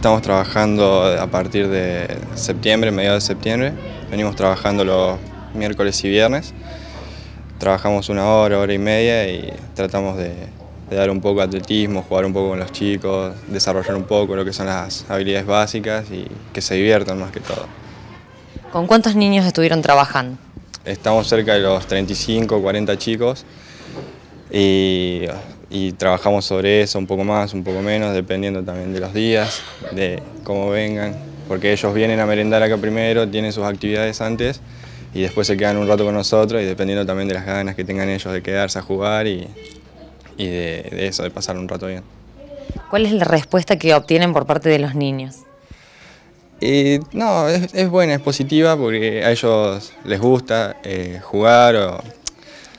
estamos trabajando a partir de septiembre, mediados de septiembre. Venimos trabajando los miércoles y viernes. Trabajamos una hora, hora y media y tratamos de, dar un poco de atletismo, jugar un poco con los chicos, desarrollar un poco lo que son las habilidades básicas y que se diviertan más que todo. ¿Con cuántos niños estuvieron trabajando? Estamos cerca de los 35, 40 chicos y y trabajamos sobre eso un poco más, un poco menos, dependiendo también de los días, de cómo vengan, porque ellos vienen a merendar acá primero, tienen sus actividades antes y después se quedan un rato con nosotros y dependiendo también de las ganas que tengan ellos de quedarse a jugar y, de, eso, de pasar un rato bien. ¿Cuál es la respuesta que obtienen por parte de los niños? no, es, buena, es positiva porque a ellos les gusta eh, jugar o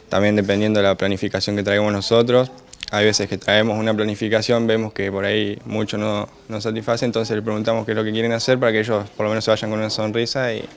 también dependiendo de la planificación que traigamos nosotros, hay veces que traemos una planificación, vemos que por ahí mucho no, nos satisface, entonces le preguntamos qué es lo que quieren hacer para que ellos por lo menos se vayan con una sonrisa y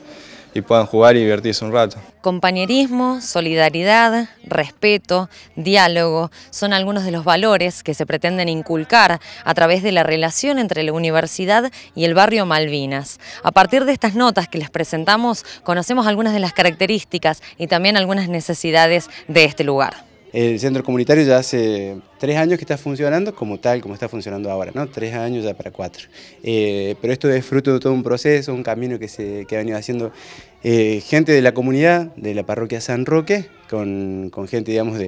puedan jugar y divertirse un rato. Compañerismo, solidaridad, respeto, diálogo son algunos de los valores que se pretenden inculcar a través de la relación entre la universidad y el barrio Malvinas. A partir de estas notas que les presentamos, conocemos algunas de las características y también algunas necesidades de este lugar. El centro comunitario ya hace tres años que está funcionando como tal, como está funcionando ahora, ¿no? Tres años ya para cuatro. Eh, pero esto es fruto de todo un proceso, un camino que, se, que ha venido haciendo eh, gente de la comunidad, de la parroquia San Roque, con, gente, digamos,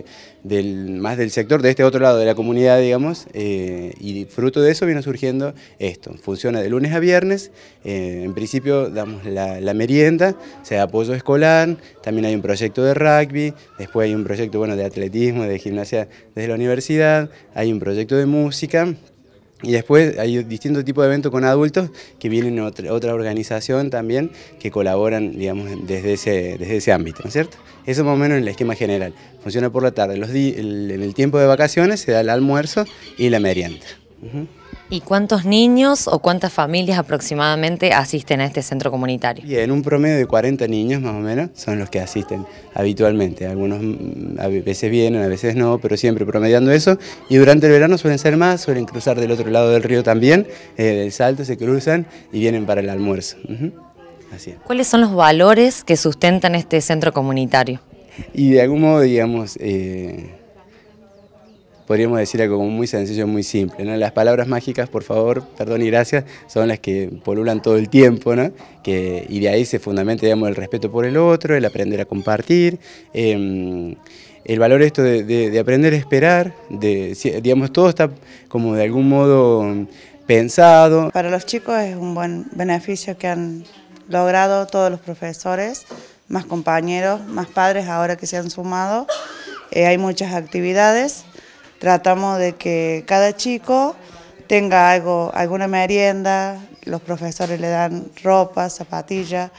más del sector, de este otro lado de la comunidad, digamos, eh, y fruto de eso viene surgiendo esto. Funciona de lunes a viernes, eh, en principio damos la, merienda, se da apoyo escolar, también hay un proyecto de rugby, después hay un proyecto, bueno, de atletismo, de gimnasia desde la universidad, hay un proyecto de música, y después hay distintos tipos de eventos con adultos que vienen otra, otra organización también que colaboran, digamos, desde ese, desde ese ámbito, ¿no es cierto? Eso más o menos en el esquema general. Funciona por la tarde. Los en el tiempo de vacaciones se da el almuerzo y la merienda. ¿Y cuántos niños o cuántas familias aproximadamente asisten a este centro comunitario? Bien, un promedio de 40 niños más o menos son los que asisten habitualmente. Algunos mm, a veces vienen, a veces no, pero siempre promediando eso. Y durante el verano suelen ser más, suelen cruzar del otro lado del río también, eh, del salto se cruzan y vienen para el almuerzo. ¿Cuáles son los valores que sustentan este centro comunitario? Y de algún modo, digamos... Eh, podríamos decir algo como muy sencillo, muy simple. ¿no? Las palabras mágicas, por favor, perdón y gracias, son las que polulan todo el tiempo, ¿no? que, y de ahí se fundamenta digamos, el respeto por el otro, el aprender a compartir. Em, el valor esto de, de, de, aprender a esperar, de, digamos, todo está como de algún modo pensado. Para los chicos es un buen beneficio que han logrado todos los profesores, más compañeros, más padres ahora que se han sumado. Eh, hay muchas actividades tratamos de que cada chico tenga algo, alguna merienda, los profesores le dan ropa, zapatillas,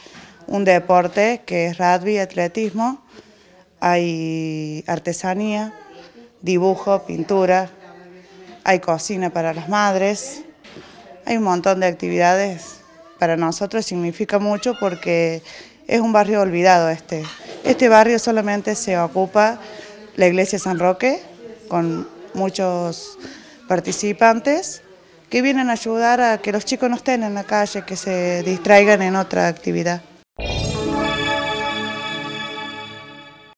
un deporte que es rugby, atletismo, hay artesanía, dibujo, pintura, hay cocina para las madres, hay un montón de actividades. Para nosotros significa mucho porque es un barrio olvidado este. Este barrio solamente se ocupa la iglesia San Roque, con muchos participantes que vienen a ayudar a que los chicos no estén en la calle, que se distraigan en otra actividad.